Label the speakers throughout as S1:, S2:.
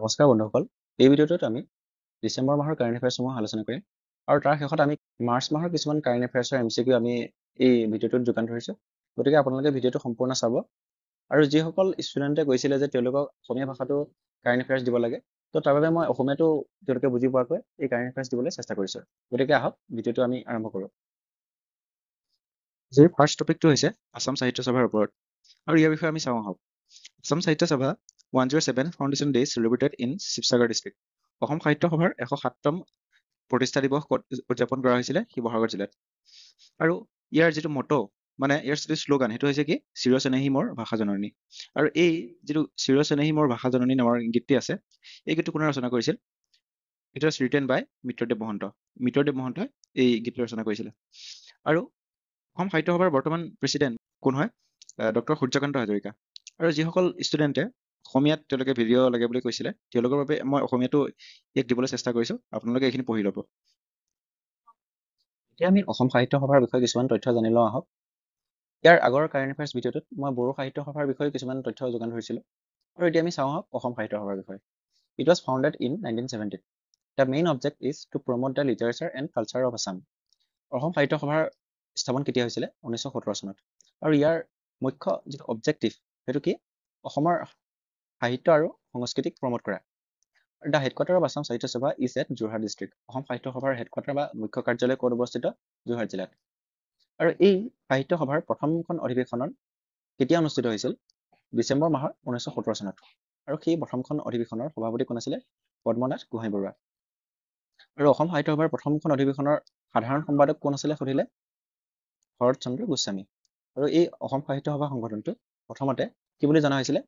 S1: নমস্কাৰ বন্ধুসকল এই ভিডিঅ'টোত আমি ডিচেম্বৰ মাহৰ কাৰেণ্ট এফেয়াৰ্ছসমূহ আলোচনা কৰিম আৰু তাৰ শেষত আমি মাৰ্চ মাহৰ কিছুমান কাৰেণ্ট এফেয়াৰ্ছৰ এম চি কিউ আমি এই ভিডিঅ'টোত যোগান ধৰিছোঁ গতিকে আপোনালোকে ভিডিঅ'টো সম্পূৰ্ণ চাব আৰু যিসকল ষ্টুডেণ্টে কৈছিলে যে তেওঁলোকক অসমীয়া ভাষাটো কাৰেণ্ট এফেয়াৰ্ছ দিব লাগে তো তাৰ বাবে মই অসমীয়াটো তেওঁলোকে বুজি পোৱাকৈ এই কাৰেণ্ট এফেয়াৰ্ছ দিবলৈ চেষ্টা কৰিছোঁ গতিকে আহক ভিডিঅ'টো আমি আৰম্ভ কৰোঁ যে ফাৰ্ষ্ট টপিকটো হৈছে আছাম সাহিত্য সভাৰ ওপৰত আৰু ইয়াৰ বিষয়ে আমি চাওঁ আহক Assam Sahitya Sabha one zero' seven foundation day' celebrated in Sivasagar district Asom Sahitya সভাৰ এশ সাততম প্ৰতিষ্ঠা দিৱস উদযাপন কৰা হৈছিলে শিৱসাগৰ জিলাত আৰু ইয়াৰ যিটো মটো মানে ইয়াৰ যিটো শ্লোগান সেইটো হৈছে কি চিৰ চেনেহী মোৰ ভাষা জননী আৰু এই যিটো চিৰ চেনেহী মোৰ ভাষা জননী নামৰ গীতটি আছে এই গীতটো কোনে ৰচনা কৰিছিল it was written by Mitradev Mahanta Mitradev মহন্তই এই গীতটো ৰচনা কৰিছিলে আৰু অসম সাহিত্য সভাৰ বৰ্তমান প্ৰেচিডেণ্ট কোন হয় ডক্টৰ সূৰ্যকান্ত হাজৰিকা আৰু যিসকল ষ্টুডেণ্টে অসমীয়াত তেওঁলোকে ভিডিঅ' লাগে বুলি কৈছিলে তেওঁলোকৰ বাবে মই অসমীয়াটো ইয়াক দিবলৈ চেষ্টা কৰিছোঁ আপোনালোকে এইখিনি পঢ়ি ল'ব এতিয়া আমি অসম সাহিত্য সভাৰ বিষয়ে কিছুমান তথ্য জানি লওঁ আহক ইয়াৰ আগৰ কাৰেণ্ট এফেয়াৰ্ছ ভিডিঅ'টোত মই বড়ো সাহিত্য সভাৰ বিষয়ে কিছুমান তথ্য যোগান ধৰিছিলোঁ আৰু এতিয়া আমি চাওঁ আহক অসম সাহিত্য সভাৰ বিষয়ে it was founded in nineteen seventeen the main object is to promote the literature and culture of Assam Asom Sahitya সভাৰ স্থাপন কেতিয়া হৈছিলে ঊনৈছশ সোতৰ চনত আৰু ইয়াৰ মুখ্য যিটো অবজেক্টিভ সেইটো কি অসমৰ সাহিত্য আৰু সংস্কৃতিক প্ৰমোট কৰা the headquarter of Assam Sahitya Sabha is at Jorhat district Asom Sahitya সভাৰ হেডকোৱাৰ্টাৰ বা মুখ্য কাৰ্যালয় ক'ত অৱস্থিত যোৰহাট জিলাত আৰু এই সাহিত্য সভাৰ প্ৰথমখন অধিৱেশনত কেতিয়া অনুষ্ঠিত হৈছিল ডিচেম্বৰ মাহৰ ঊনৈছশ সোতৰ চনত আৰু সেই প্ৰথমখন অধিৱেশনৰ সভাপতি কোন আছিলে পদ্মনাথ গোহাঁই বৰুৱা আৰু অসম সাহিত্য সভাৰ প্ৰথমখন অধিৱেশনৰ সাধাৰণ সম্পাদক কোন আছিলে সুধিলে শৰৎ চন্দ্ৰ গোস্বামী আৰু এই অসম সাহিত্য সভা সংগঠনটো প্ৰথমতে কি বুলি জনা হৈছিলে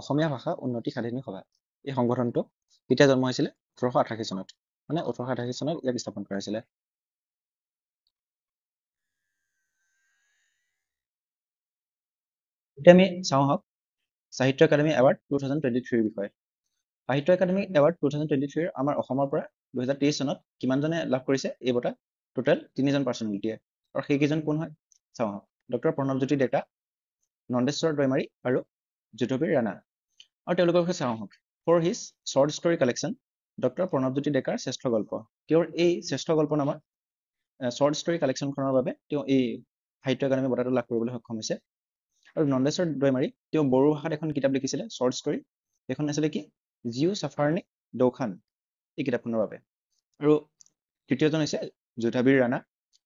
S1: অসমীয়া ভাষা উন্নতি সাধনী সভা এই সংগঠনটো কেতিয়া জন্ম হৈছিলে ওঠৰশ আঠাশী চনত মানে ওঠৰশ আঠাশী চনত ইয়াক স্থাপন কৰাইছিলে এতিয়া আমি চাওঁ হওক Sahitya Akademi award two thousand twenty থ্ৰীৰ বিষয়ে Sahitya Akademi award two thousand twenty থ্ৰীৰ আমাৰ অসমৰ পৰা দুহেজাৰ তেইছ চনত কিমানজনে লাভ কৰিছে এই বঁটা টোটেল তিনিজন পাৰ্চনেলিটিয়ে আৰু সেইকেইজন কোন হয় চাওঁ হওক ডক্টৰ প্ৰণৱজ্যোতি ডেকা নন্দেশ্বৰ দৈমাৰী আৰু জুধবীৰ ৰাণা আৰু তেওঁলোকৰ বিষয়ে চাওঁ হওক for his short story collection doctor Pranabjyoti ডেকাৰ শ্ৰেষ্ঠ গল্প তেওঁৰ এই শ্ৰেষ্ঠ গল্প নামত শ্বৰ্ট ষ্টৰী কালেকশ্যনখনৰ বাবে তেওঁ এই সাহিত্য একাডেমী বঁটাটো লাভ কৰিবলৈ সক্ষম হৈছে আৰু নন্দেশ্বৰ দৈমাৰী তেওঁ বড়ো ভাষাত এখন কিতাপ লিখিছিলে শ্বৰ্ট ষ্টৰী সেইখন আছিলে কি জিঅ' চাফাৰ্নিক দৌখান এই কিতাপখনৰ বাবে আৰু তৃতীয়জন হৈছে যোধাবীৰ ৰাণা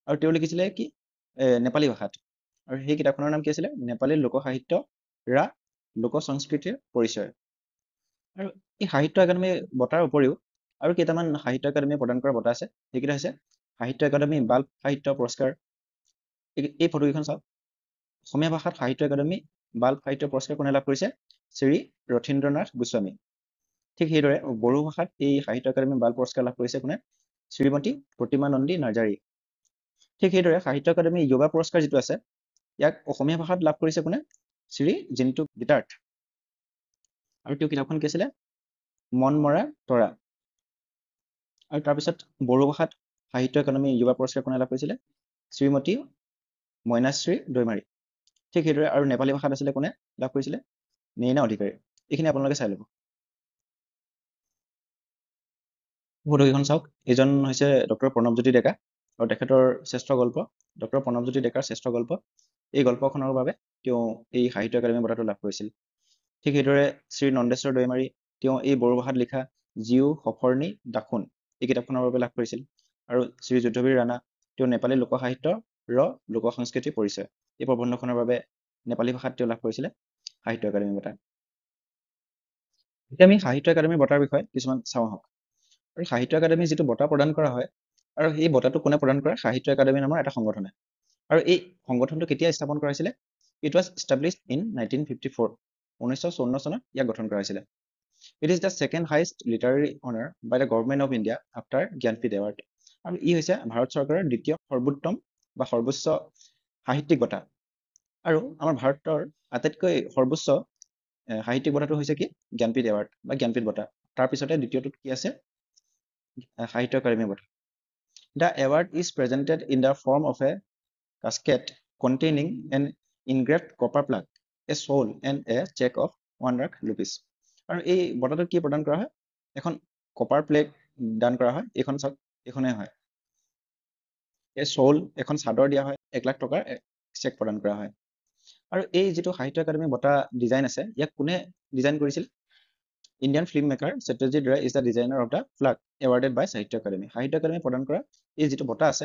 S1: আৰু তেওঁ লিখিছিলে কি নেপালী ভাষাত আৰু সেই কিতাপখনৰ নাম কি আছিলে নেপালী লোক সাহিত্য ৰা লোক সংস্কৃতিৰ পৰিচয় আৰু এই সাহিত্য একাডেমী বঁটাৰ উপৰিও আৰু কেইটামান সাহিত্য একাডেমীয়ে প্ৰদান কৰা বঁটা আছে সেইকেইটা হৈছে সাহিত্য একাডেমী বাল্ব সাহিত্য পুৰস্কাৰ এই ফটো কেইখন চাওক অসমীয়া ভাষাত সাহিত্য একাডেমী বাল্ব সাহিত্য পুৰস্কাৰ কোনে লাভ কৰিছে শ্ৰী ৰথীন্দ্ৰনাথ গোস্বামী ঠিক সেইদৰে বড়ো ভাষাত এই সাহিত্য একাডেমী বাল পুৰস্কাৰ লাভ কৰিছে কোনে শ্ৰীমতী প্ৰতিমা নন্দী নাৰ্জাৰী ঠিক সেইদৰে সাহিত্য একাডেমী যোগা পুৰস্কাৰ যিটো আছে ইয়াক অসমীয়া ভাষাত লাভ কৰিছে কোনে শ্ৰী জিন্তু গীতাৰ্থ আৰু তেওঁ কিতাপখন কি আছিলে মন মৰা তৰা আৰু তাৰপিছত বড়ো ভাষাত সাহিত্য একাডেমী যুৱা পুৰস্কাৰ কোনে লাভ কৰিছিলে শ্ৰীমতী মইনাশ্ৰী দৈমাৰী ঠিক সেইদৰে আৰু নেপালী ভাষাত আছিলে কোনে লাভ কৰিছিলে নেইনা অধিকাৰী এইখিনি আপোনালোকে চাই ল'ব ফটোকেইখন চাওক এইজন হৈছে ডক্টৰ প্ৰণৱজ্যোতি ডেকা আৰু তেখেতৰ শ্ৰেষ্ঠ গল্প ডক্টৰ প্ৰণৱজ্যোতি ডেকাৰ শ্ৰেষ্ঠ গল্প এই গল্পখনৰ বাবে তেওঁ এই সাহিত্য একাডেমী বঁটাটো লাভ কৰিছিল ঠিক সেইদৰে শ্ৰী নন্দেশ্বৰ দৈমাৰী তেওঁ এই বড়ো ভাষাত লিখা জিঅ' সফৰণী দাখোন এই কিতাপখনৰ বাবে লাভ কৰিছিল আৰু শ্ৰী যুদ্ধবীৰ ৰাণা তেওঁ নেপালী লোক সাহিত্যৰ লোক সংস্কৃতিৰ পৰিচয় এই প্ৰবন্ধখনৰ বাবে নেপালী ভাষাত তেওঁ লাভ কৰিছিলে সাহিত্য একাডেমী বঁটা এতিয়া আমি সাহিত্য একাডেমী বঁটাৰ বিষয়ে কিছুমান চাওঁ আহক আৰু সাহিত্য একাডেমী যিটো বঁটা প্ৰদান কৰা হয় আৰু সেই বঁটাটো কোনে প্ৰদান কৰে সাহিত্য একাডেমী নামৰ এটা সংগঠনে আৰু এই সংগঠনটো কেতিয়া স্থাপন কৰাইছিলে it was establish in nineteen fifty four ঊনৈছশ চৌৱন্ন চনত ইয়াক গঠন কৰাইছিলে it is the second highest literary honour by the government of India after Jnanpith award আৰু ই হৈছে ভাৰত চৰকাৰৰ দ্বিতীয় সৰ্বোত্তম বা সৰ্বোচ্চ সাহিত্যিক বঁটা আৰু আমাৰ ভাৰতৰ আটাইতকৈ সৰ্বোচ্চ সাহিত্যিক বঁটাটো হৈছে কি জ্ঞানপীঠ এৱাৰ্ড বা জ্ঞানপীঠ বঁটা তাৰপিছতে দ্বিতীয়টোত কি আছে সাহিত্য একাডেমী বঁটা the award is presented in the form of a casket containing an engraved copper plug, a soul, and a check of one rack lupis. আৰু এই বটাটো কি প্ৰদান কৰা হয় এখন কপাৰ প্লেট দান কৰা হয় এইখন চাওক এইখনে হয় এই চল এখন চাদৰ দিয়া হয় এক লাখ টকাৰ চেক প্ৰদান কৰা হয় আৰু এই যিটো সাহিত্য একাডেমী বটা ডিজাইন আছে ইয়াক কোনে ডিজাইন কৰিছিল Indian film maker Chatterjee Ray is the designer of the flag awarded by Sahitya Akademi সাহিত্য একাডেমী প্ৰদান কৰা এই যিটো বটা আছে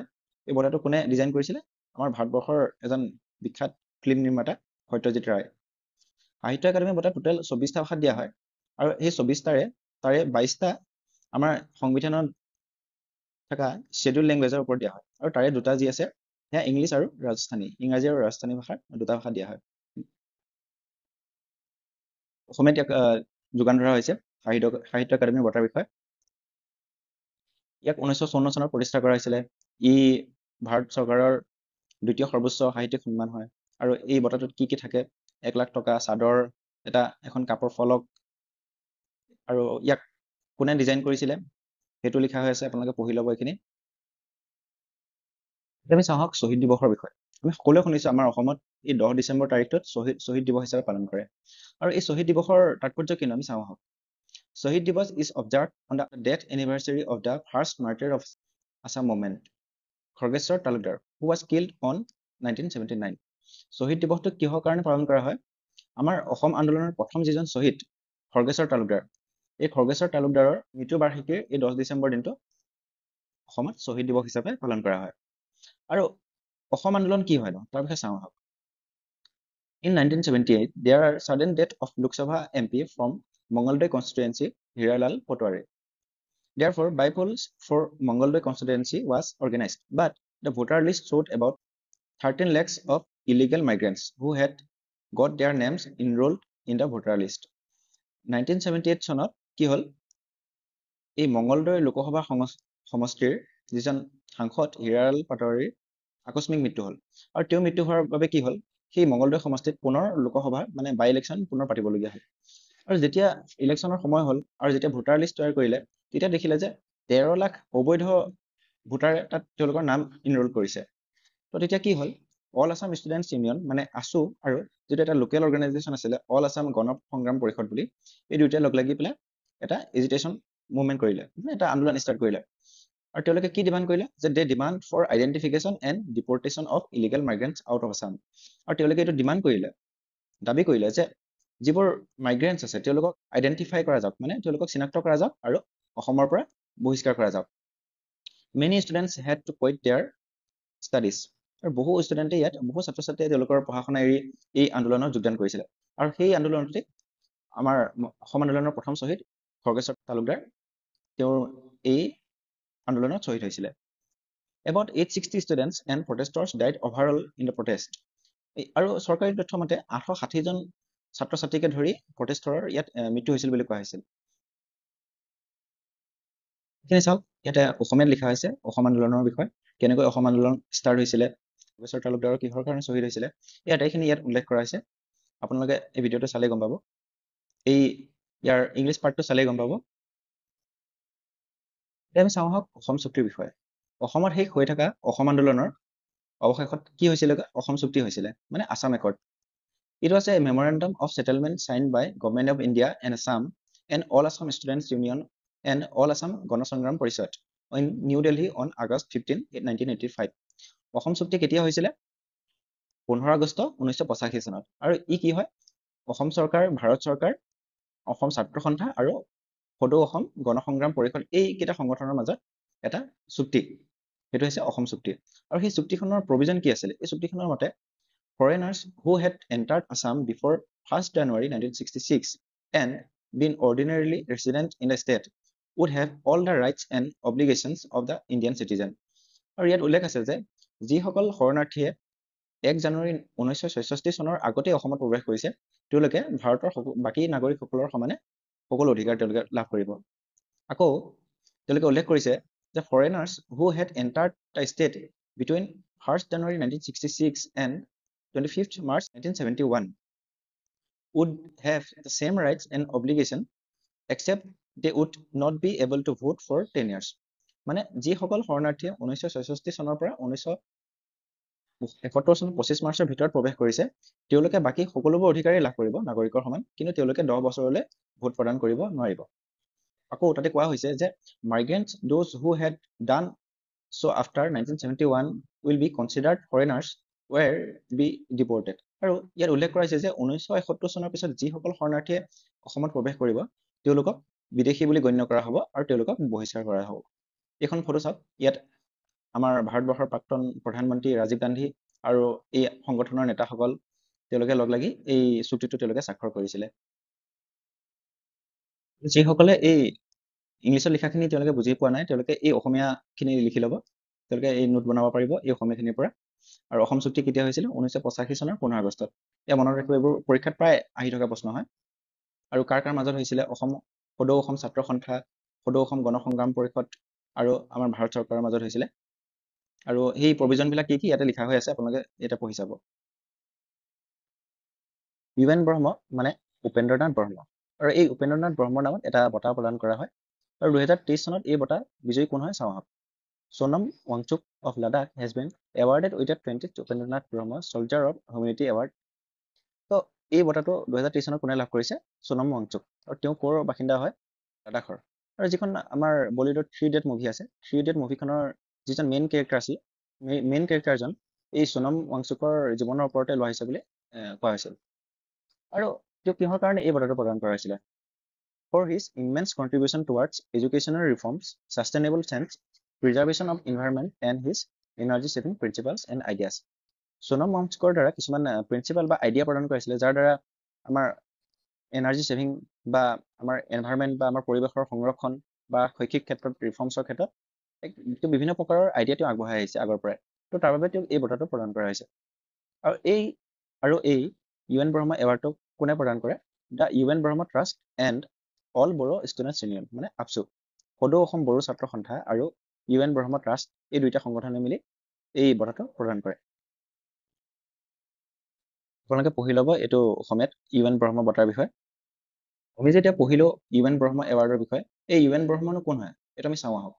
S1: এই বটাটো কোনে ডিজাইন কৰিছিলে আমাৰ ভাৰতবৰ্ষৰ এজন বিখ্যাত ফিল্ম নিৰ্মাতা সত্যজিত ৰায় সাহিত্য একাডেমী বঁটা টোটেল চৌবিছটা ভাষাত দিয়া হয় আৰু সেই চৌবিছটাৰে তাৰে বাইছটা আমাৰ সংবিধানত থকা শ্বেডুল লেংগুৱেজৰ ওপৰত দিয়া হয় আৰু তাৰে দুটা যি আছে সেয়া ইংলিছ আৰু ৰাজস্থানী ইংৰাজী আৰু ৰাজস্থানী ভাষাৰ দুটা ভাষাত দিয়া হয় অসমীয়াত ইয়াক যোগান ধৰা হৈছে সাহিত্য সাহিত্য একাডেমীৰ বঁটাৰ বিষয়ে ইয়াক ঊনৈছশ চৌৱন্ন চনত প্ৰতিষ্ঠা কৰা হৈছিলে ই ভাৰত চৰকাৰৰ দ্বিতীয় সৰ্বোচ্চ সাহিত্যিক সন্মান হয় আৰু এই বঁটাটোত কি কি থাকে এক লাখ টকা চাদৰ এটা এখন কাপৰ ফলক আৰু ইয়াক কোনে ডিজাইন কৰিছিলে সেইটো লিখা হৈ আছে আপোনালোকে পঢ়ি ল'ব এইখিনি আমি চাওঁ চাওক শ্বহীদ দিৱসৰ বিষয়ে আমি সকলোৱে শুনিছো আমাৰ অসমত এই দহ ডিচেম্বৰ তাৰিখটোত শ্বহীদ শ্বহীদ দিৱস হিচাপে পালন কৰে আৰু এই শ্বহীদ দিৱসৰ তাৎপৰ্য কিন্তু আমি চাওঁ আহক Shahid Divas is observe on the death anniversary of the first martyr of Assam movement Khageswar Talukdar who was killed on nineteen Shahid দিৱসটো কিহৰ কাৰণে পালন কৰা হয় আমাৰ অসম আন্দোলনৰ প্ৰথম যিজন শ্বহীদ খগেশ্বৰ তালুকদাৰ এই খগেশ্বৰ তালুকদাৰৰ মৃত্যু বাৰ্ষিকীৰ এই দহ ডিচেম্বৰ দিনটো অসমত শ্বহীদ দিৱস হিচাপে পালন কৰা হয় আৰু অসম আন্দোলন কি হয় ন তাৰ বিষয়ে চাওঁ আহক in nineteen seventy eight there are sudden death of Lok Sabha M P from Mangaldoi constituency Hiralal Patowary Therefore, by polls for Mongolia constituency was organized. But the voter list showed about 13 lakhs of illegal migrants who had got their names enrolled in the voter list. 1978 sonot, Kihol, a Mongolia Lukohova Homostir, Zizan Hankot, Hiral Patori, Acosmic Mituhol. Or two Mituhar Babekihol, he Mongolia Homostit Punor, Lukohova, Mane by election, Punor Patibolia. আৰু যেতিয়া ইলেকশ্যনৰ সময় হ'ল আৰু যেতিয়া voter list তৈয়াৰ কৰিলে তেতিয়া দেখিলে যে তেৰ লাখ অবৈধ ভোটাৰে তাত তেওঁলোকৰ নাম ইনৰোল কৰিছে তো তেতিয়া কি হ'ল অল আছাম ষ্টুডেণ্টছ ইউনিয়ন মানে আছো আৰু যিটো এটা লোকেল অৰ্গেনাইজেশ্যন আছিলে অল আছাম গণ সংগ্ৰাম পৰিষদ বুলি এই দুয়োটাই লগ লাগি পেলাই এটা এজিটেশ্যন মুভমেণ্ট কৰিলে মানে এটা আন্দোলন ষ্টাৰ্ট কৰিলে আৰু তেওঁলোকে কি ডিমাণ্ড কৰিলে যে they demand for identification and deportation of illegal migrants out of Assam আৰু তেওঁলোকে এইটো ডিমাণ্ড কৰিলে দাবী কৰিলে যে যিবোৰ মাইগ্ৰেণ্টছ আছে তেওঁলোকক আইডেণ্টিফাই কৰা যাওক মানে তেওঁলোকক চিনাক্ত কৰা যাওক আৰু অসমৰ পৰা বহিষ্কাৰ কৰা যাওক many students had to quit their studies আৰু বহু ষ্টুডেণ্টে ইয়াত বহু ছাত্ৰ ছাত্ৰীয়ে তেওঁলোকৰ পঢ়া শুনা এৰি এই আন্দোলনত যোগদান কৰিছিলে আৰু সেই আন্দোলনটোতে আমাৰ অসম আন্দোলনৰ প্ৰথম শ্বহীদ খৰ্গেশ্বৰ তালুকদাৰ তেওঁৰ এই আন্দোলনত শ্বহীদ হৈছিলে about eight sixty students and protester died overall in the protest আৰু চৰকাৰী তথ্য মতে আঠশ ষাঠিজন ছাত্ৰ ছাত্ৰীকে ধৰি প্ৰতিষ্ঠৰৰ ইয়াত মৃত্যু হৈছিল বুলি কোৱা হৈছিল এইখিনি চাওক ইয়াতে অসমীয়াত লিখা হৈছে অসম আন্দোলনৰ বিষয়ে কেনেকৈ অসম আন্দোলন ষ্টাৰ্ট হৈছিলে গোবেশ্বৰ তালুকদাৰৰ কিহৰ কাৰণে শ্বহীদ হৈছিলে এই আটাইখিনি ইয়াত উল্লেখ কৰা হৈছে আপোনালোকে এই ভিডিঅ'টো চালেই গম পাব এই ইয়াৰ ইংলিছ পাৰ্টটো চালেই গম পাব এতিয়া আমি চাওঁ আহক অসম চুক্তিৰ বিষয়ে অসমত শেষ হৈ থকা অসম আন্দোলনৰ অৱশেষত কি হৈছিলে অসম চুক্তি হৈছিলে মানে Assam accord It was a memorandum of settlement signed by Government of India and Assam and All Assam Students Union and All Assam Gonasangram Parishad in New Delhi on August 15, 1985. Asom চুক্তি কেতিয়া হৈছিলে পোন্ধৰ আগষ্ট ঊনৈশশ পঁচাশী চনত আৰু ই কি হয় অসম চৰকাৰ ভাৰত চৰকাৰ অসম ছাত্ৰ সন্থা আৰু সদৌ অসম গণসংগ্ৰাম পৰিষদ এইকেইটা সংগঠনৰ মাজত এটা চুক্তি সেইটো হৈছে অসম চুক্তি আৰু সেই চুক্তিখনৰ প্ৰভিজন কি আছিলে এই চুক্তিখনৰ মতে foreigners who had entered Assam before 1st January 1966 and been ordinarily resident in the state would have all the rights and obligations of the Indian citizen. আৰু ইয়াত উল্লেখ আছে যে যিসকল শৰণাৰ্থীয়ে এক জানুৱাৰী ঊনৈছশ চনৰ আগতেই অসমত প্ৰৱেশ কৰিছে তেওঁলোকে ভাৰতৰ বাকী নাগৰিকসকলৰ সমানে সকলো অধিকাৰ তেওঁলোকে লাভ কৰিব আকৌ তেওঁলোকে উল্লেখ কৰিছে যে foreigners who had entered the state between first January nineteen and 25th March 1971 would have the same rights and obligation except they would not be able to vote for 10 years. মানে যিসকল শৰণাৰ্থীয়ে ঊনৈছশ চনৰ পৰা ঊনৈছশ একসত্তৰ চনৰ পঁচিছ মাৰ্চৰ ভিতৰত প্ৰৱেশ কৰিছে তেওঁলোকে বাকী সকলোবোৰ অধিকাৰী লাভ কৰিব নাগৰিকৰ সমান কিন্তু তেওঁলোকে দহ বছৰলৈ ভোট প্ৰদান কৰিব নোৱাৰিব আকৌ তাতে কোৱা হৈছে যে migrants those who had done so' after nineteen seventy one will be were be deported আৰু ইয়াত উল্লেখ কৰা হৈছে যে ঊনৈছশ এসত্তৰ চনৰ পিছত যিসকল শৰণাৰ্থীয়ে অসমত প্ৰৱেশ কৰিব তেওঁলোকক বিদেশী বুলি গণ্য কৰা হ'ব আৰু তেওঁলোকক বহিষ্কাৰ কৰা হ'ব এইখন ফটো চাওক ইয়াত আমাৰ ভাৰতবৰ্ষৰ প্ৰাক্তন প্ৰধানমন্ত্ৰী ৰাজীৱ গান্ধী আৰু এই সংগঠনৰ নেতাসকল তেওঁলোকে লগ লাগি এই চুক্তিটো তেওঁলোকে স্বাক্ষৰ কৰিছিলে যিসকলে এই ইংলিছৰ লিখাখিনি তেওঁলোকে বুজি পোৱা নাই তেওঁলোকে এই অসমীয়াখিনি লিখি ল'ব তেওঁলোকে এই নোট বনাব পাৰিব এই অসমীয়াখিনিৰ পৰা আৰু অসম চুক্তি কেতিয়া হৈছিলে ঊনৈছশ পঁচাশী চনৰ পোন্ধৰ আগষ্টত এয়া মনত ৰাখিব এইবোৰ পৰীক্ষাত প্ৰায় আহি থকা প্ৰশ্ন হয় আৰু কাৰ কাৰ মাজত হৈছিলে অসম সদৌ অসম ছাত্ৰ সন্থা সদৌ অসম গণ সংগ্ৰাম পৰিষদ আৰু আমাৰ ভাৰত চৰকাৰৰ মাজত হৈছিলে আৰু সেই প্ৰভিজনবিলাক কি কি ইয়াতে লিখা হৈ আছে আপোনালোকে ইয়াতে পঢ়ি চাব বিমেন ব্ৰহ্ম মানে উপেন্দ্ৰনাথ ব্ৰহ্ম আৰু এই উপেন্দ্ৰনাথ ব্ৰহ্মৰ নামত এটা বঁটা প্ৰদান কৰা হয় আৰু দুহেজাৰ তেইছ চনত এই বঁটা বিজয়ী কোন হয় চাওঁ আহক Sonam Wangchuk of Ladakh has been awarded with a 20th Upendranath Brahma Soldier of Humanity Award. So, এই বঁটাটো দুহেজাৰ তেইছ চনত কোনে লাভ কৰিছে সোনম ৱাংচুক আৰু তেওঁ ক'ৰ বাসিন্দা হয় লাডাখৰ আৰু যিখন আমাৰ বলিউডৰ থ্ৰী ডেড মুভি আছে থ্ৰী ডেড মুভিখনৰ যিজন মেইন কেৰেক্টাৰ আছিল মেইন কেৰেক্টাৰজন এই সোনম ৱাংচুকৰ জীৱনৰ ওপৰতে লোৱা হৈছে বুলি কোৱা হৈছিল আৰু তেওঁ কিহৰ কাৰণে এই বঁটাটো প্ৰদান কৰা হৈছিলে for his immense contribution towards educational reforms sustainable sense preservation of environment and his energy saving principles and ideas Sonam মঞ্চকৰ দ্বাৰা কিছুমান প্ৰিন্সিপাল বা আইডিয়া প্ৰদান কৰিছিলে যাৰ দ্বাৰা আমাৰ এনাৰ্জি ছেভিং বা আমাৰ এনভাইৰমেণ্ট বা আমাৰ পৰিৱেশৰ সংৰক্ষণ বা শৈক্ষিক ক্ষেত্ৰত ৰিফৰ্মছৰ ক্ষেত্ৰত এক বিভিন্ন প্ৰকাৰৰ আইডিয়া তেওঁ আগবঢ়াই আহিছে আগৰ পৰাই ত' তাৰ বাবে তেওঁক এই বঁটাটো প্ৰদান কৰা হৈছে আৰু এই আৰু এই ইউ এন ব্ৰহ্ম এৱাৰ্ডটোক কোনে প্ৰদান কৰে the U N Brahma trust and all Bodo students union মানে আপচু সদৌ অসম বড়ো ছাত্ৰ সন্থা আৰু ইউ এন ব্ৰহ্ম ট্ৰাষ্ট এই দুইটা সংগঠনে মিলি এই বঁটাটো প্ৰদান কৰে আপোনালোকে পঢ়ি ল'ব এইটো অসমীয়াত ইউ এন ব্ৰহ্ম বঁটাৰ বিষয়ে আমি যেতিয়া পঢ়িলোঁ ইউ এন ব্ৰহ্ম এৱাৰ্ডৰ বিষয়ে এই ইউ এন ব্ৰহ্মনো কোন হয় এইটো আমি চাওঁ আহক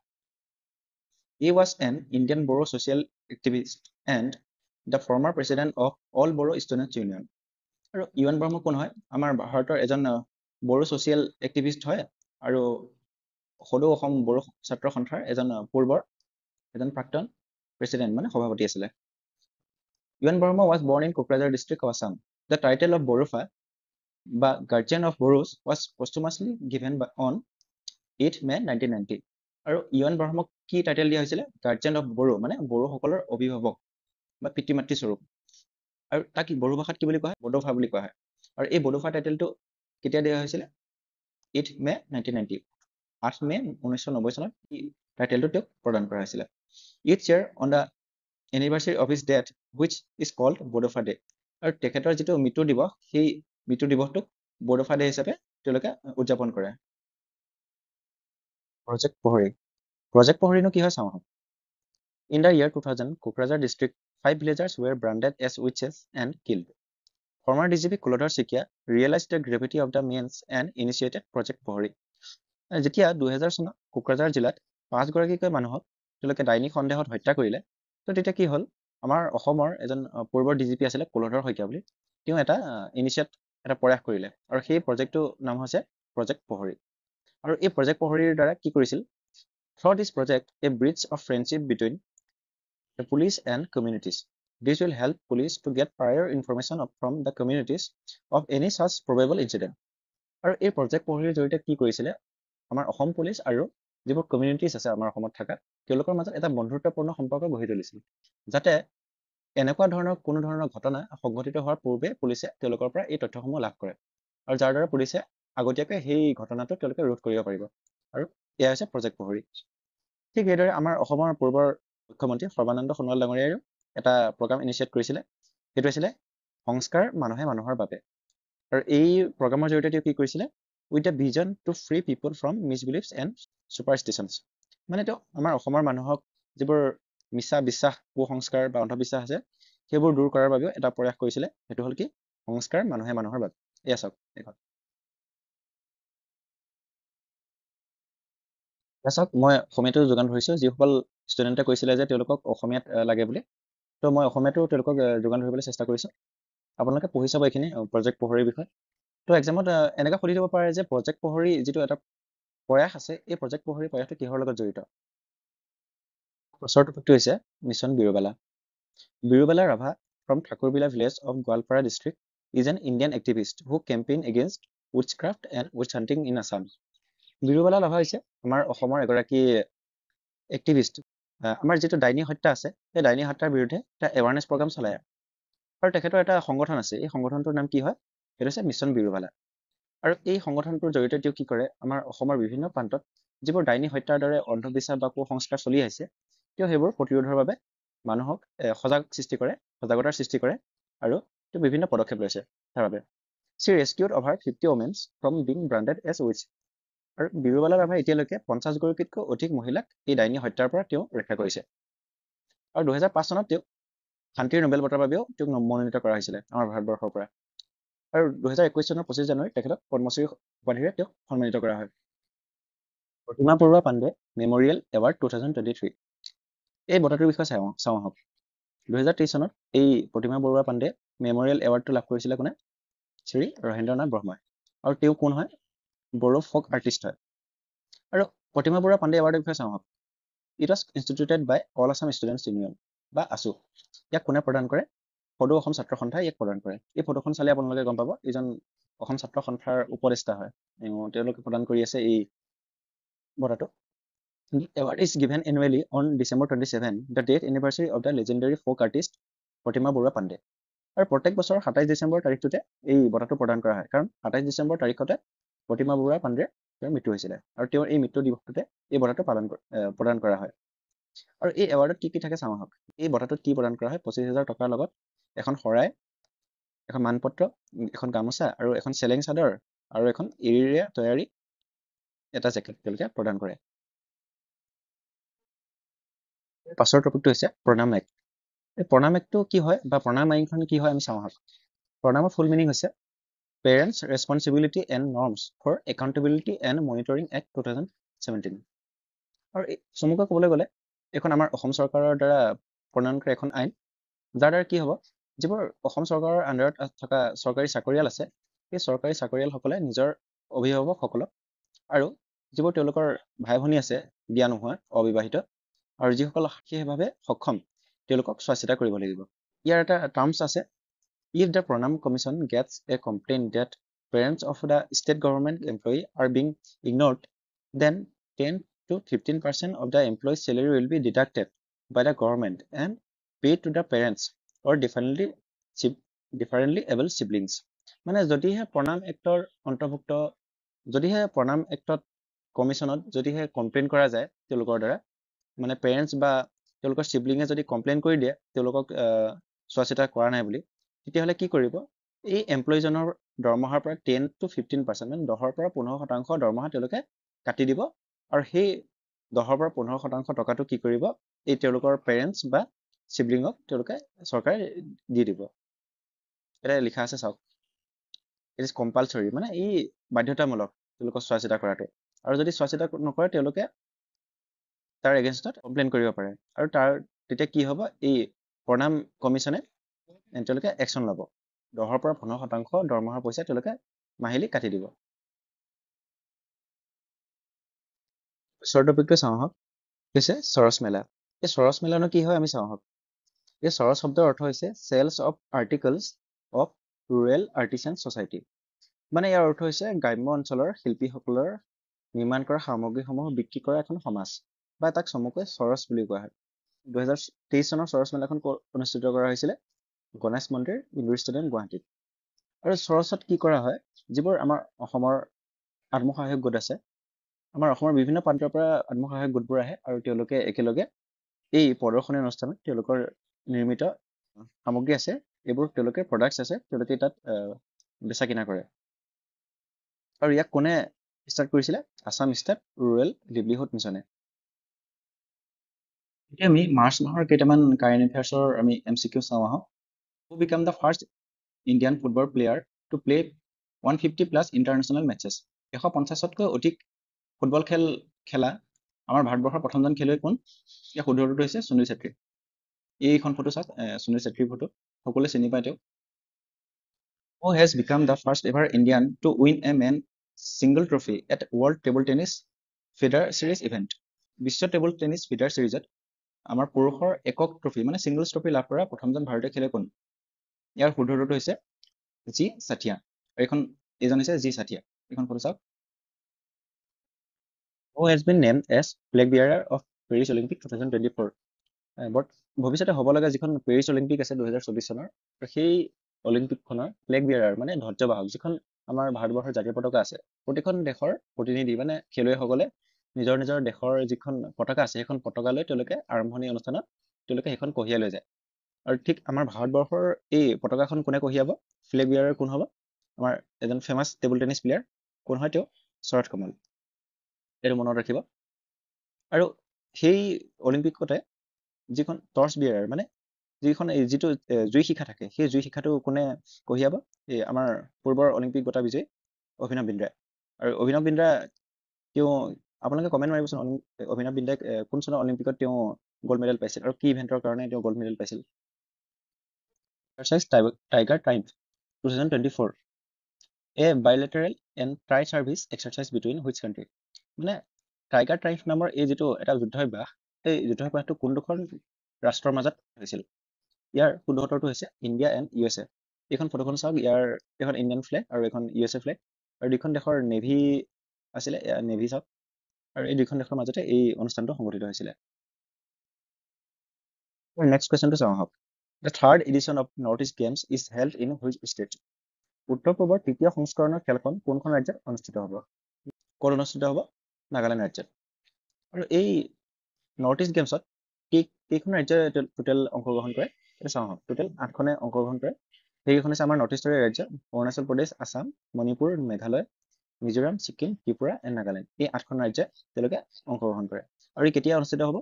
S1: he was an Indian Bodo social activist and the former president of all Bodo student union আৰু ইউ এন ব্ৰহ্ম কোন হয় আমাৰ ভাৰতৰ এজন বড়ো ছ'চিয়েল এক্টিভিষ্ট হয় আৰু সদৌ অসম বড়ো ছাত্ৰ সন্থাৰ এজন পূৰ্বৰ এজন প্ৰাক্তন প্ৰেচিডেণ্ট মানে সভাপতি আছিলে U N Brahma was born in Kokrajhar district of Assam the title of Bodofa বা guardian of Bodos was posthumously given বা on eight May nineteen ninety আৰু ইউ এন বৰ্মক কি টাইটেল দিয়া হৈছিলে গাৰ্জেন অফ বড়ো মানে বড়োসকলৰ অভিভাৱক বা পিতৃ মাতৃস্বৰূপ আৰু তাক বড়ো ভাষাত কি বুলি কোৱা হয় বডোফা বুলি কোৱা হয় আৰু এই বডোফা টাইটেলটো কেতিয়া দিয়া হৈছিলে এইট মে নাইনটিন নাইনটি আঠ মে ঊনৈছশ নব্বৈ চনত এই টাইটেলটো তেওঁক প্ৰদান কৰা হৈছিলে it's year on the anniversary of his death which is called Bodofa day আৰু তেখেতৰ যিটো মৃত্যু দিৱস সেই মৃত্যু দিৱসটোক বডোফা ডে হিচাপে তেওঁলোকে উদযাপন কৰে প্ৰজেক্ট পহৰী প্ৰজেক্ট পহৰীনো কি হয় চাওঁ আহক in the year two thousand Kokrajhar district five villagers were branded as witches and kill former D G P Kuladhar Saikia realise the gravity of the menace and initiated project Prahari যেতিয়া দুহেজাৰ চনত কোকৰাঝাৰ জিলাত পাঁচগৰাকীকৈ মানুহক তেওঁলোকে ডাইনী সন্দেহত হত্যা কৰিলে তো তেতিয়া কি হ'ল আমাৰ অসমৰ এজন পূৰ্বৰ ডি জি পি আছিলে কুলধৰ শইকীয়া বুলি তেওঁ এটা ইনিচিয়েট এটা প্ৰয়াস কৰিলে আৰু সেই প্ৰজেক্টটোৰ নাম হৈছে প্ৰজেক্ট পহৰী আৰু এই প্ৰজেক্ট পহৰীৰ দ্বাৰা কি কৰিছিল through this project a bridge of friendship between the police and communities this will help police to get prior information from the communities of any such probable incident আৰু এই প্ৰজেক্ট পহৰীৰ জৰিয়তে কি কৰিছিলে আমাৰ অসম পুলিচ আৰু যিবোৰ কমিউনিটিজ আছে আমাৰ অসমত থকা তেওঁলোকৰ মাজত এটা বন্ধুত্বপূৰ্ণ সম্পৰ্ক গঢ়ি তুলিছিল যাতে এনেকুৱা ধৰণৰ কোনো ধৰণৰ ঘটনা সংঘটিত হোৱাৰ পূৰ্বে পুলিচে তেওঁলোকৰ পৰা এই তথ্যসমূহ লাভ কৰে আৰু যাৰ দ্বাৰা পুলিচে আগতীয়াকৈ সেই ঘটনাটো তেওঁলোকে ৰোধ কৰিব পাৰিব আৰু এয়া হৈছে প্ৰজেক্ট পহৰী ঠিক সেইদৰে আমাৰ অসমৰ পূৰ্বৰ মুখ্যমন্ত্ৰী সৰ্বানন্দ সোণোৱাল ডাঙৰীয়াইও এটা প্ৰগ্ৰাম ইনিচিয়েট কৰিছিলে সেইটো আছিলে সংস্কাৰ মানুহে মানুহৰ বাবে আৰু এই প্ৰগ্ৰামৰ জৰিয়তে তেওঁ কি কৰিছিলে with the vision to free people from misbeliefs and superstitions মানে তেওঁ আমাৰ অসমৰ মানুহক যিবোৰ মিছা বিশ্বাস কু সংস্কাৰ বা অন্ধবিশ্বাস আছে সেইবোৰ দূৰ কৰাৰ বাবেও এটা প্ৰয়াস কৰিছিলে সেইটো হ'ল কি সংস্কাৰ মানুহে মানুহৰ বাবে এয়া চাওক এইখন চাওক মই অসমীয়াটো যোগান ধৰিছোঁ যিসকল ষ্টুডেণ্টে কৈছিলে যে তেওঁলোকক অসমীয়াত লাগে বুলি ত' মই অসমীয়াটো তেওঁলোকক যোগান ধৰিবলৈ চেষ্টা কৰিছোঁ আপোনালোকে পঢ়ি চাব এইখিনি প্ৰজেক্ট পোহৰীৰ বিষয়ে তো এক্সামত এনেকুৱা সুধি দিব পাৰে যে প্ৰজেক্ট পহৰী যিটো এটা প্ৰয়াস আছে এই প্ৰজেক্ট পহৰী প্ৰয়াসটো কিহৰ লগত জড়িত প্ৰশ্নৰ টপিকটো হৈছে mission Birubala Birubala Rabha from Thakurbila village of Goalpara district is an Indian activist who campaign against witchcraft and witch hunting in Assam Birubala Rabha হৈছে আমাৰ অসমৰ এগৰাকী এক্টিভিষ্ট আমাৰ যিটো ডাইনী হত্যা আছে সেই ডাইনী হত্যাৰ বিৰুদ্ধে এটা এৱাৰনেছ প্ৰগ্ৰাম চলায় আৰু তেখেতৰ এটা সংগঠন আছে এই সংগঠনটোৰ নাম কি হয় সেইটো হৈছে মিছন বিৰুৱালা আৰু এই সংগঠনটোৰ জৰিয়তে তেওঁ কি কৰে আমাৰ অসমৰ বিভিন্ন প্ৰান্তত যিবোৰ ডাইনী হত্যাৰ দৰে অন্ধবিশ্বাস বা কুসংস্কাৰ চলি আহিছে তেওঁ সেইবোৰ প্ৰতিৰোধৰ বাবে মানুহক সজাগ সৃষ্টি কৰে সজাগতাৰ সৃষ্টি কৰে আৰু তেওঁ বিভিন্ন পদক্ষেপ লৈছে তাৰ বাবে she rescued over fifty womens from being branded as witch আৰু বিৰুবালা ৰাভাই এতিয়ালৈকে পঞ্চাছগৰাকীতকৈ অধিক মহিলাক এই ডাইনী হত্যাৰ পৰা তেওঁ ৰক্ষা কৰিছে আৰু দুহেজাৰ পাঁচ চনত তেওঁক শান্তিৰ নবেল বঁটাৰ বাবেও তেওঁক মনোনীত কৰা হৈছিলে আমাৰ ভাৰতবৰ্ষৰ পৰা আৰু দুহেজাৰ একৈছ চনৰ পঁচিছ জানুৱাৰীত তেখেতক পদ্মশ্ৰী উপাধিৰে তেওঁক সন্মানিত কৰা হয় Pratima Barua Pandey memorial award two thousand twenty three এই বঁটাটোৰ বিষয়ে চাওঁ চাওঁ আহক দুহেজাৰ তেইছ চনত এই প্ৰতিমা বৰুৱা পাণ্ডে মেমৰিয়েল এৱাৰ্ডটো লাভ কৰিছিলে কোনে শ্ৰী ৰহেন্দ্ৰ নাথ ব্ৰহ্মাই আৰু তেওঁ কোন হয় বড়ো ফক আৰ্টিষ্ট হয় আৰু প্ৰতিমা বৰুৱা পাণ্ডে এৱাৰ্ডৰ বিষয়ে চাওঁ আহক it was instituted by all Assam students union বা আছু ইয়াক কোনে প্ৰদান কৰে সদৌ অসম ছাত্ৰ সন্থাই ইয়াক প্ৰদান কৰে এই ফটোখন চালে আপোনালোকে গম পাব এইজন অসম ছাত্ৰ সন্থাৰ উপদেষ্টা হয় তেওঁলোকে প্ৰদান কৰি আছে এই বঁটাটো award is given annually on December twenty seven the death anniversary of the legendary folk artist Pratima Barua Pandey আৰু প্ৰত্যেক বছৰ সাতাইছ ডিচেম্বৰ তাৰিখটোতে এই বঁটাটো প্ৰদান কৰা হয় কাৰণ সাতাইছ ডিচেম্বৰ তাৰিখতে প্ৰতিমা বৰুৱা পাণ্ডে তেওঁৰ মৃত্যু হৈছিলে আৰু তেওঁৰ এই মৃত্যু দিৱসটোতে এই বঁটাটো পালন প্ৰদান কৰা হয় আৰু এই এৱাৰ্ডত কি কি থাকে চাওঁ আহক এই বঁটাটোত কি প্ৰদান কৰা হয় পঁচিছ হাজাৰ টকাৰ লগত এখন শৰাই এখন মানপত্ৰ এখন গামোচা আৰু এখন চেলেং চাদৰ আৰু এখন এৰীৰে তৈয়াৰী এটা জেকেট তেওঁলোকে প্ৰদান কৰে পাছৰ টপিকটো হৈছে প্ৰণাম এক এই প্ৰণাম একটো কি হয় বা প্ৰণাম আইনখন কি হয় আমি চাওঁ আহক প্ৰণামৰ ফুল মিনিং হৈছে parents responsibility and norms for accountability and monitoring act two thousand seventeen আৰু চমুকৈ ক'বলৈ গ'লে এইখন আমাৰ অসম চৰকাৰৰ দ্বাৰা প্ৰণয়ন কৰা এখন আইন যাৰ দ্বাৰা কি হ'ব যিবোৰ অসম চৰকাৰৰ আণ্ডাৰত থকা চৰকাৰী চাকৰিয়াল আছে সেই চৰকাৰী চাকৰিয়ালসকলে নিজৰ অভিভাৱকসকলক আৰু যিবোৰ তেওঁলোকৰ ভাই ভনী আছে বিয়া নোহোৱা অবিবাহিত আৰু যিসকল সাক্ষীভাৱে সক্ষম তেওঁলোকক চোৱা চিতা কৰিব লাগিব ইয়াৰ এটা টাৰ্মছ আছে if the Pranam commission gets a complaint that parents of the state government employee are being ignored then ten to fifteen percent of the employee salary will be deducted by the government and pay to the parents or differently differently abled siblings মানে যদিহে প্ৰণাম actor অন্তৰ্ভুক্ত যদিহে প্ৰণাম এক্টত কমিশ্যনত যদিহে complain কৰা যায় তেওঁলোকৰ দ্বাৰা মানে পেৰেণ্টছ বা তেওঁলোকৰ চিবলিঙে যদি কমপ্লেইন কৰি দিয়ে তেওঁলোকক চোৱা চিতা কৰা নাই বুলি তেতিয়াহ'লে কি কৰিব এই এমপ্লয়ীজনৰ দৰমহাৰ পৰা টেন টু ফিফটিন পাৰ্চেণ্ট মানে দহৰ পৰা পোন্ধৰ শতাংশ দৰমহা তেওঁলোকে কাটি দিব আৰু সেই দহৰ পৰা পোন্ধৰ শতাংশ টকাটো কি কৰিব এই তেওঁলোকৰ পেৰেণ্টছ বা চিবলিঙক তেওঁলোকে চৰকাৰে দি দিব এতিয়া লিখা আছে চাওক ইট ইজ কম্পালচৰি মানে ই বাধ্যতামূলক তেওঁলোকক চোৱা চিতা কৰাটো আৰু যদি চোৱা চিতা নকৰে তেওঁলোকে তাৰ এগেইনষ্টত কমপ্লেইন কৰিব পাৰে আৰু তাৰ তেতিয়া কি হ'ব এই প্ৰণাম কমিশ্যনে তেওঁলোকে একশ্যন ল'ব দহৰ পৰা পোন্ধৰ শতাংশ দৰমহাৰ পইচা তেওঁলোকে মাহিলী কাটি দিব ওচৰ টপিকটো চাওঁ হওক হৈছে চৰচ মেলা এই চৰচ মেলানো কি হয় আমি চাওঁ হওক এই চৰ শব্দৰ অৰ্থ হৈছে sales of articles of rural artisan society মানে ইয়াৰ অৰ্থ হৈছে গ্ৰাম্য অঞ্চলৰ শিল্পীসকলৰ নিৰ্মাণ কৰা সামগ্ৰীসমূহ বিক্ৰী কৰা এখন সমাজ বা তাক চমুকৈ চৰচ বুলি কোৱা হয় দুহেজাৰ তেইছ চনৰ চৰচ মেলাখন অনুষ্ঠিত কৰা হৈছিলে গণেশ মন্দিৰ ইণ্ডোৰ ষ্টেডিয়াম গুৱাহাটীত আৰু চৰচত কি কৰা হয় যিবোৰ আমাৰ অসমৰ আত্মসহায়ক গোট আছে আমাৰ অসমৰ বিভিন্ন প্ৰান্তৰ পৰা আত্মসহায়ক গোটবোৰ আহে আৰু তেওঁলোকে একেলগে এই প্ৰদৰ্শনী অনুষ্ঠানত তেওঁলোকৰ নিৰ্মিত সামগ্ৰী আছে এইবোৰ তেওঁলোকে প্ৰডাক্টছ আছে তেওঁলোকে তাত বেচা কিনা কৰে আৰু ইয়াক কোনে ষ্টাৰ্ট কৰিছিলে আছাম ষ্টেট ৰুৰেল লিভলিহুড মিছনে এতিয়া আমি মাৰ্চ মাহৰ কেইটামান কাৰেণ্ট এফেয়াৰ্ছৰ আমি এম চি কিউ চাওঁ আহোঁ who became the first Indian football player to play one fifty plus international matches এশ পঞ্চাছতকৈ অধিক ফুটবল খেল খেলা আমাৰ ভাৰতবৰ্ষৰ প্ৰথমজন খেলুৱৈ কোন ইয়াৰ সুধৰটো হৈছে সুনীল ছেত্ৰী এইখন ফটো চাওক সুনীল চেত্ৰীৰ ফটো সকলোৱে চিনি পায় তেওঁক who has become the first ever Indian to win a men singles trophy at world table tennis feeder series event বিশ্ব টেবুল টেনিছ ফেডাৰ ছিৰিজত আমাৰ পুৰুষৰ একক ট্ৰফি মানে ছিংগলছ ট্ৰফি লাভ কৰা প্ৰথমজন ভাৰতীয় খেলে কোন ইয়াৰ শুদ্ধটো হৈছে জি ছাঠিয়া আৰু এইখন এইজন হৈছে জি ছাঠিয়া এইখন ফটো চাওক who has been name as flag bearer of Paris Olympic two thousand twenty four but ভৱিষ্যতে হ'ব লগা যিখন পেৰিছ অলিম্পিক আছে দুহেজাৰ চৌবিছ চনৰ সেই অলিম্পিকখনৰ ফ্লেগ বিয়াৰাৰ মানে ধৈৰ্যবাহক যিখন আমাৰ ভাৰতবৰ্ষৰ জাতীয় পতাকা আছে প্ৰতিখন দেশৰ প্ৰতিনিধি মানে খেলুৱৈসকলে নিজৰ নিজৰ দেশৰ যিখন পতাকা আছে সেইখন পতাকা লৈ তেওঁলোকে আৰম্ভণি অনুষ্ঠানত তেওঁলোকে সেইখন কঢ়িয়াই লৈ যায় আৰু ঠিক আমাৰ ভাৰতবৰ্ষৰ এই পতাকাখন কোনে কঢ়িয়াব ফ্লেগ বিয়াৰ কোন হ'ব আমাৰ এজন ফেমাছ টেবুল টেনিছ প্লেয়াৰ কোন হয় তেওঁ শৰৎ কমল এইটো মনত ৰাখিব আৰু সেই অলিম্পিকতে যিখন টৰ্চ বিয়াৰ মানে যিখন যিটো জুই শিখা থাকে সেই জুই শিখাটো কোনে কঢ়িয়াব এই আমাৰ পূৰ্বৰ অলিম্পিক বঁটা বিজয়ী অভিনৱ বিন্দ্ৰাই আৰু অভিনৱ বিন্দ্ৰা তেওঁ আপোনালোকে কমেণ্ট মাৰিবচোন অভিনৱ বিন্দ্ৰাই কোন চনৰ অলিম্পিকত তেওঁ গ'ল্ড মেডেল পাইছিল আৰু কি ইভেণ্টৰ কাৰণে তেওঁ গ'ল্ড মেডেল পাইছিল tiger time two thousand twenty four a bilateral and tri service exercise between which country মানে টাইগাৰ ট্ৰাইফ নামৰ এই যিটো এটা যুদ্ধ অভ্যাস এই যুদ্ধাভ্যাসটো কোন দুখন ৰাষ্ট্ৰৰ মাজত হৈছিল ইয়াৰ শুদ্ধ উত্তৰটো হৈছে India and U S A এইখন ফটোখন চাওক ইয়াৰ এখন ইণ্ডিয়ান ফ্লেগ আৰু এইখন ইউ এছ এ ফ্লেগ আৰু দুইখন দেশৰ নেভি আছিলে নেভি চাওক আৰু এই দুইখন দেশৰ মাজতে এই অনুষ্ঠানটো সংঘটিত হৈছিলে নেক্সট কুৱেশ্যনটো চাওঁ আহক the third edition of north east games is held in which state উত্তৰ পূবৰ তৃতীয় সংস্কৰণৰ খেলখন কোনখন ৰাজ্যত অনুষ্ঠিত হ'ব ক'ত অনুষ্ঠিত হ'ব নাগালেণ্ড ৰাজ্যত আৰু এই নৰ্থ ইষ্ট গেমছত কেই কেইখন ৰাজ্যই টোটেল অংশগ্ৰহণ কৰে এতিয়া চাওঁ আহক টোটেল আঠখনে অংশগ্ৰহণ কৰে সেইকেইখন হৈছে আমাৰ নৰ্থ ইষ্টৰে ৰাজ্য অৰুণাচল প্ৰদেশ আছাম মণিপুৰ মেঘালয় মিজোৰাম ছিকিম ত্ৰিপুৰা এণ্ড নাগালেণ্ড এই আঠখন ৰাজ্যই তেওঁলোকে অংশগ্ৰহণ কৰে আৰু কেতিয়া অনুষ্ঠিত হ'ব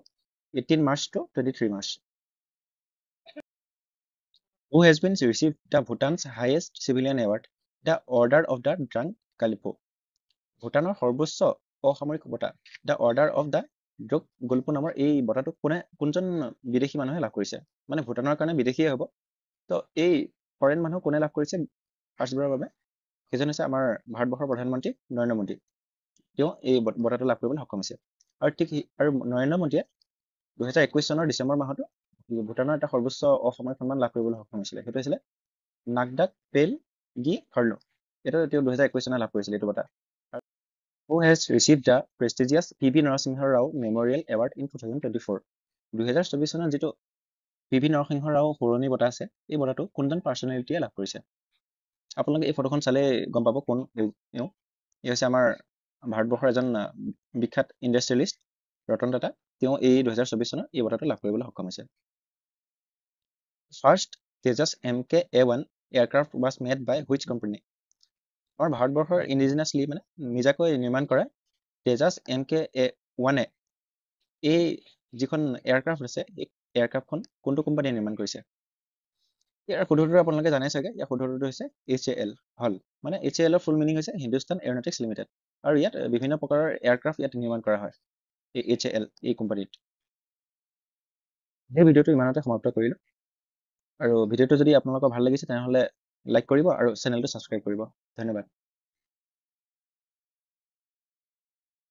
S1: eighteen March to twenty three March who has been receive the Bhutan's highest civilian award the order of the Druk Gyalpo ভূটানৰ সৰ্বোচ্চ অসামৰিক বঁটা the order of the Druk Gyalpo নামৰ এই বঁটাটো কোনে কোনজন বিদেশী মানুহে লাভ কৰিছে মানে ভূটানৰ কাৰণে বিদেশীয়ে হ'ব তো এই ফৰেন মানুহ কোনে লাভ কৰিছে ফাৰ্ষ্টবাৰৰ বাবে সেইজন হৈছে আমাৰ ভাৰতবৰ্ষৰ প্ৰধানমন্ত্ৰী নৰেন্দ্ৰ মোদী তেওঁ এই বঁটাটো লাভ কৰিবলৈ সক্ষম হৈছে আৰু ঠিক আৰু নৰেন্দ্ৰ মোদীয়ে দুহেজাৰ একৈছ চনৰ ডিচেম্বৰ মাহতো ভূটানৰ এটা সৰ্বোচ্চ অসামৰিক সন্মান লাভ কৰিবলৈ সক্ষম হৈছিলে সেইটো হৈছিলে নাগদাক পেল গি হৰ্লো এইটো তেওঁ দুহেজাৰ একৈছ চনত লাভ কৰিছিলে এইটো বঁটা who has received the prestigious PP Narasimha Rao Memorial Award in 2024 2024 চনত যেটো আছে এই বটাটো কোনজন পার্সোনালিটিয়ে লাভ কৰিছে আপোনালোকে এই ফটোখন চালে গম পাব কোন এওঁ এই হৈছে আমাৰ ভাৰতবৰ্ষৰ এজন বিখ্যাত ইণ্ডাষ্ট্ৰিয়েলিষ্ট ৰতন দাতা তেওঁ এই দুহেজাৰ চৌবিছ চনত এই বঁটাটো লাভ কৰিবলৈ সক্ষম হৈছে first Tejas M K A one aircraft was made by which company আমাৰ ভাৰতবৰ্ষৰ ইণ্ডিজিনাছলি মানে নিজাকৈ নিৰ্মাণ কৰা তেজাজ এম কে এ ওৱানে এই যিখন এয়াৰক্ৰাফ্ট আছে এই এয়াৰক্ৰাফ্টখন কোনটো কোম্পানীয়ে নিৰ্মাণ কৰিছে ইয়াৰ শুধৰটো আপোনালোকে জানে চাগে ইয়াৰ শুধৰটো হৈছে এইচ এ এল হল মানে এইচ এ এলৰ ফুল মিনিং হৈছে হিন্দুস্তান এৰনটিক্স লিমিটেড আৰু ইয়াত বিভিন্ন প্ৰকাৰৰ এয়াৰক্ৰাফ্ট ইয়াত নিৰ্মাণ কৰা হয় এই এইচ এ এল এই কোম্পানীত সেই ভিডিঅ'টো ইমানতে সমাপ্ত কৰিলোঁ আৰু ভিডিঅ'টো যদি আপোনালোকৰ ভাল লাগিছে তেনেহ'লে লাইক কৰিব আৰু চেনেলটো ছাবস্ক্ৰাইব কৰিব ধন্যবাদ